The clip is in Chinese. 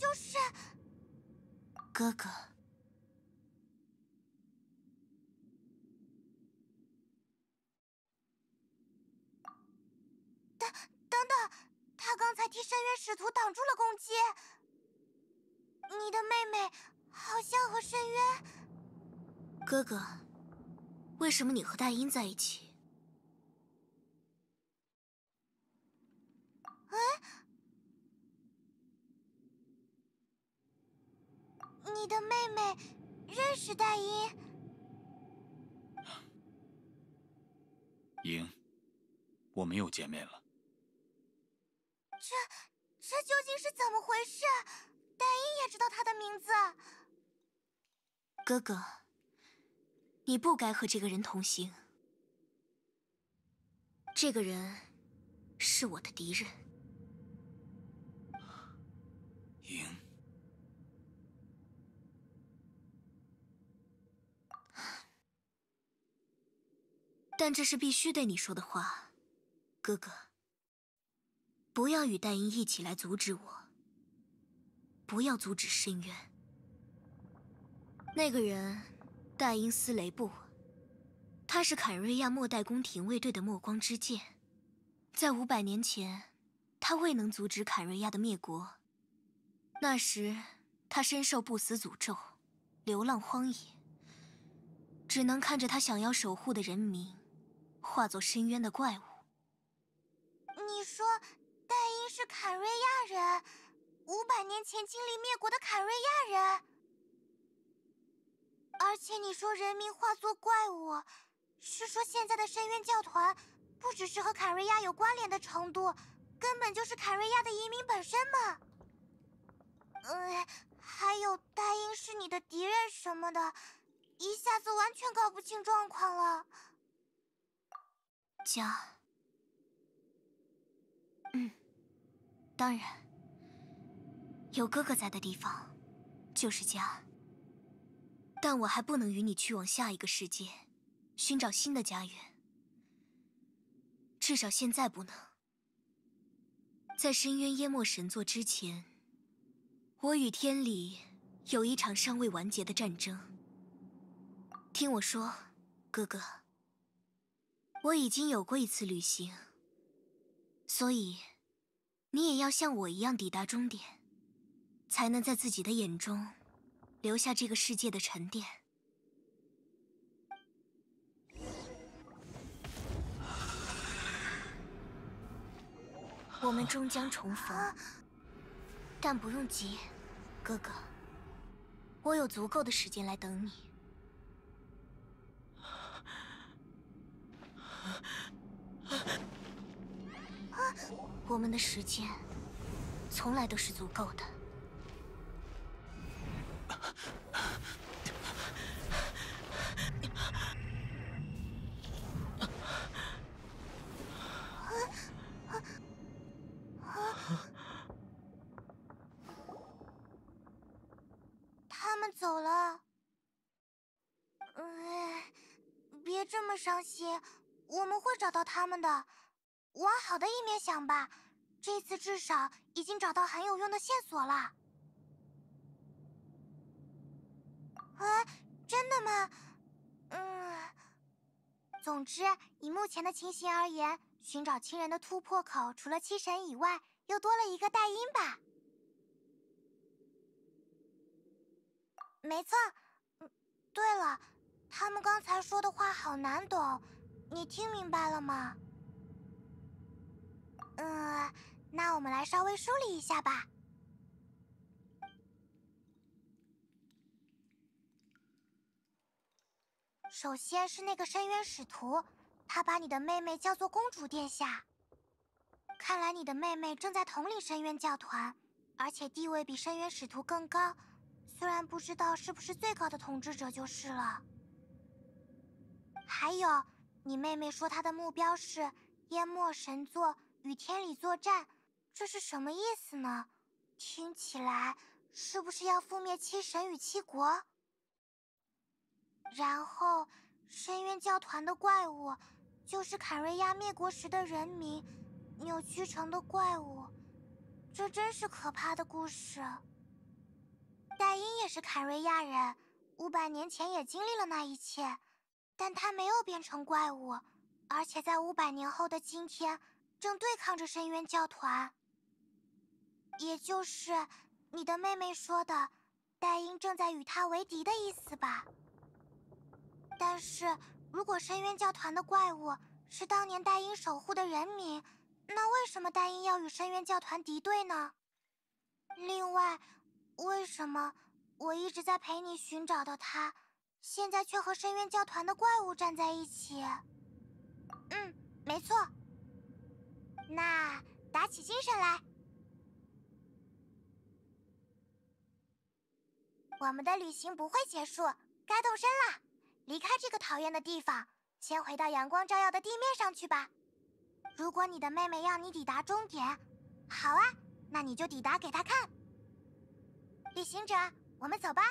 就是哥哥，等等等，他刚才替深渊使徒挡住了攻击。你的妹妹好像和深渊……哥哥，为什么你和戴因在一起？你的妹妹认识戴英，英，我们又见面了。这这究竟是怎么回事？戴英也知道他的名字。哥哥，你不该和这个人同行。这个人是我的敌人。但这是必须对你说的话，哥哥。不要与戴因一起来阻止我，不要阻止深渊。那个人，戴因斯雷布，他是坎瑞亚末代宫廷卫队的末光之剑，在五百年前，他未能阻止坎瑞亚的灭国，那时他深受不死诅咒，流浪荒野，只能看着他想要守护的人民。化作深渊的怪物。你说戴因是坎瑞亚人，五百年前经历灭国的坎瑞亚人。而且你说人民化作怪物，是说现在的深渊教团，不只是和坎瑞亚有关联的程度，根本就是坎瑞亚的移民本身吗？呃，还有戴因是你的敌人什么的，一下子完全搞不清状况了。家，嗯，当然，有哥哥在的地方就是家。但我还不能与你去往下一个世界，寻找新的家园。至少现在不能。在深渊淹没神座之前，我与天理有一场尚未完结的战争。听我说，哥哥。我已经有过一次旅行，所以你也要像我一样抵达终点，才能在自己的眼中留下这个世界的沉淀。我们终将重逢，但不用急，哥哥，我有足够的时间来等你。我们的时间从来都是足够的。走了，别这么伤心。我们会找到他们的，往好的一面想吧。这次至少已经找到很有用的线索了。啊，真的吗？嗯。总之，以目前的情形而言，寻找亲人的突破口，除了七神以外，又多了一个代因吧。没错。嗯，对了，他们刚才说的话好难懂。你听明白了吗？呃，那我们来稍微梳理一下吧。首先是那个深渊使徒，他把你的妹妹叫做公主殿下。看来你的妹妹正在统领深渊教团，而且地位比深渊使徒更高，虽然不知道是不是最高的统治者就是了。还有。你妹妹说她的目标是淹没神座与天理作战，这是什么意思呢？听起来是不是要覆灭七神与七国？然后深渊教团的怪物就是卡瑞亚灭国时的人民扭曲成的怪物，这真是可怕的故事。戴因也是卡瑞亚人，五百年前也经历了那一切。但他没有变成怪物，而且在五百年后的今天，正对抗着深渊教团。也就是你的妹妹说的，戴因正在与他为敌的意思吧？但是如果深渊教团的怪物是当年戴因守护的人民，那为什么戴因要与深渊教团敌对呢？另外，为什么我一直在陪你寻找的他？现在却和深渊教团的怪物站在一起。嗯，没错。那打起精神来，我们的旅行不会结束，该动身了，离开这个讨厌的地方，先回到阳光照耀的地面上去吧。如果你的妹妹要你抵达终点，好啊，那你就抵达给她看。旅行者，我们走吧。